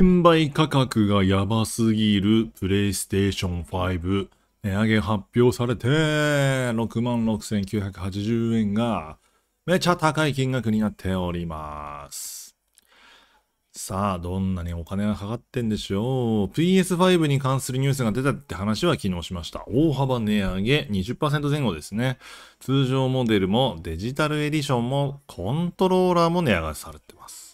転売価格がやばすぎるプレイステーション5。値上げ発表されて、66,980円が、めちゃ高い金額になっております。さあ、どんなにお金がかかってんでしょう。PS5 に関するニュースが出たって話は昨日しました。大幅値上げ20%前後ですね。通常モデルもデジタルエディションもコントローラーも値上がりされてます。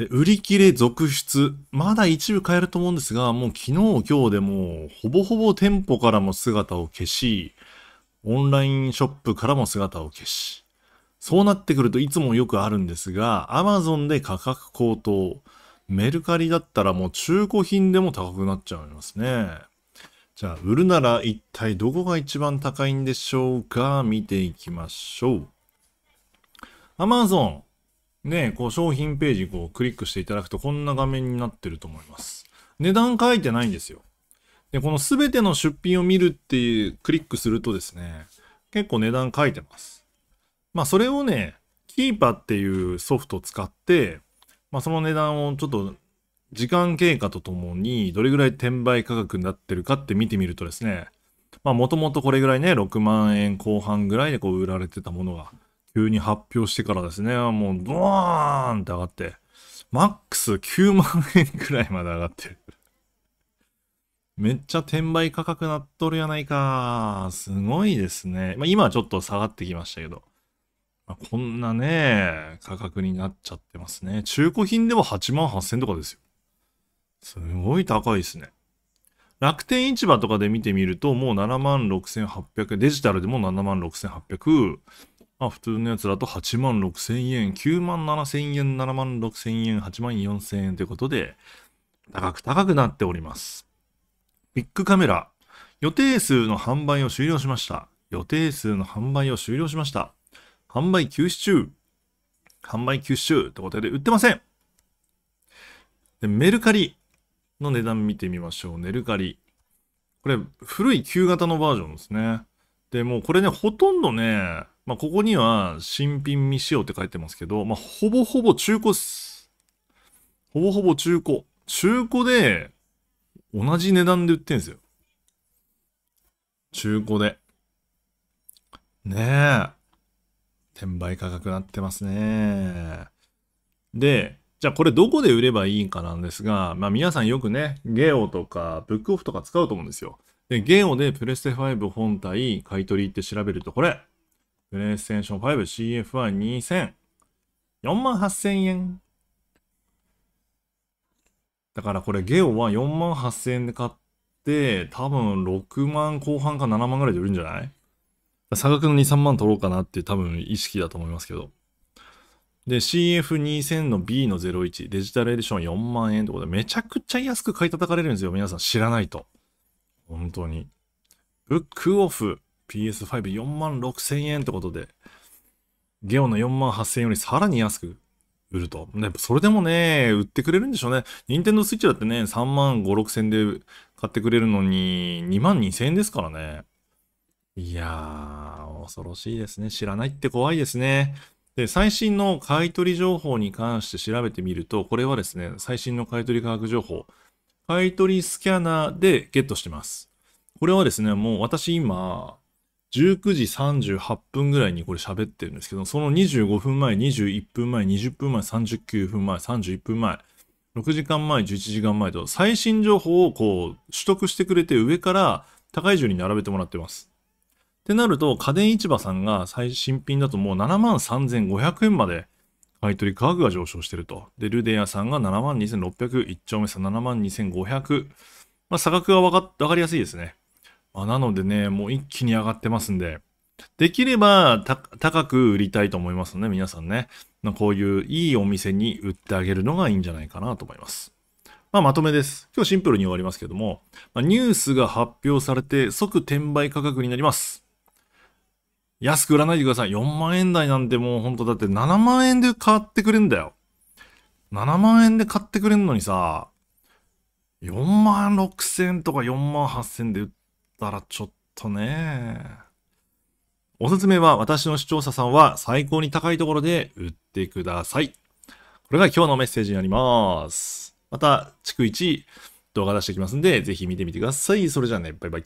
で、売り切れ続出。まだ一部買えると思うんですが、もう昨日、今日でもほぼほぼ店舗からも姿を消し、オンラインショップからも姿を消し。そうなってくるといつもよくあるんですが、Amazon で価格高騰。メルカリだったらもう中古品でも高くなっちゃいますね。じゃあ、売るなら一体どこが一番高いんでしょうか見ていきましょう。Amazon。ね、こう商品ページをクリックしていただくとこんな画面になってると思います。値段書いてないんですよ。で、このすべての出品を見るっていうクリックするとですね、結構値段書いてます。まあそれをね、キーパっていうソフトを使って、まあその値段をちょっと時間経過とともにどれぐらい転売価格になってるかって見てみるとですね、まあもともとこれぐらいね、6万円後半ぐらいでこう売られてたものが、急に発表してからですね、もうドーンって上がって、マックス9万円くらいまで上がってる。めっちゃ転売価格なっとるやないか。すごいですね。まあ、今はちょっと下がってきましたけど。まあ、こんなね、価格になっちゃってますね。中古品でも8万8000とかですよ。すごい高いですね。楽天市場とかで見てみると、もう7万6800デジタルでも7万6800、まあ普通のやつだと8万6千円、9万7千円、7万6千円、8万4千円ということで、高く高くなっております。ビッグカメラ、予定数の販売を終了しました。予定数の販売を終了しました。販売休止中。販売休止中ってことで売ってません。で、メルカリの値段見てみましょう。メルカリ。これ、古い旧型のバージョンですね。で、もうこれね、ほとんどね、まあ、ここには新品未使用って書いてますけど、まあ、ほぼほぼ中古っす。ほぼほぼ中古。中古で、同じ値段で売ってんですよ。中古で。ねえ。転売価格なってますね。で、じゃあこれどこで売ればいいかなんですが、まあ皆さんよくね、ゲオとかブックオフとか使うと思うんですよ。で、ゲオでプレステ5本体買い取りって調べるとこれ、プレイステーション 5CF は2000。4万8000円。だからこれゲオは4万8000円で買って、多分6万後半か7万ぐらいで売るんじゃない差額の2、3万取ろうかなっていう多分意識だと思いますけど。で、CF2000 の B の01、デジタルエディション4万円ってことで、めちゃくちゃ安く買い叩かれるんですよ。皆さん知らないと。本当に。ブックオフ。PS54 万6千円ってことで、ゲオの4万8000円よりさらに安く売ると。やそれでもね、売ってくれるんでしょうね。任天堂スイッチだってね、3万5、6000で買ってくれるのに、2万2000円ですからね。いやー、恐ろしいですね。知らないって怖いですね。で、最新の買い取り情報に関して調べてみると、これはですね、最新の買い取り価格情報、買い取りスキャナーでゲットしてます。これはですね、もう私今、19時38分ぐらいにこれ喋ってるんですけど、その25分前、21分前、20分前、39分前、31分前、6時間前、11時間前と最新情報をこう取得してくれて上から高い順に並べてもらってます。ってなると家電市場さんが最新品だともう7万3500円まで買取価格が上昇してると。で、ルデアさんが7万2600、1丁目さん7万2500。まあ、差額がわか、わかりやすいですね。まあ、なのでね、もう一気に上がってますんで、できれば高く売りたいと思いますので、皆さんね。まあ、こういういいお店に売ってあげるのがいいんじゃないかなと思います。まあ、まとめです。今日シンプルに終わりますけども、まあ、ニュースが発表されて即転売価格になります。安く売らないでください。4万円台なんてもうほんとだって7万円で買ってくれんだよ。7万円で買ってくれんのにさ、4万6千とか4万8千で売ったらちょっとね。おすすめは私の視聴者さんは最高に高いところで売ってください。これが今日のメッセージになります。また、逐一動画出してきますんで、ぜひ見てみてください。それじゃあね、バイバイ。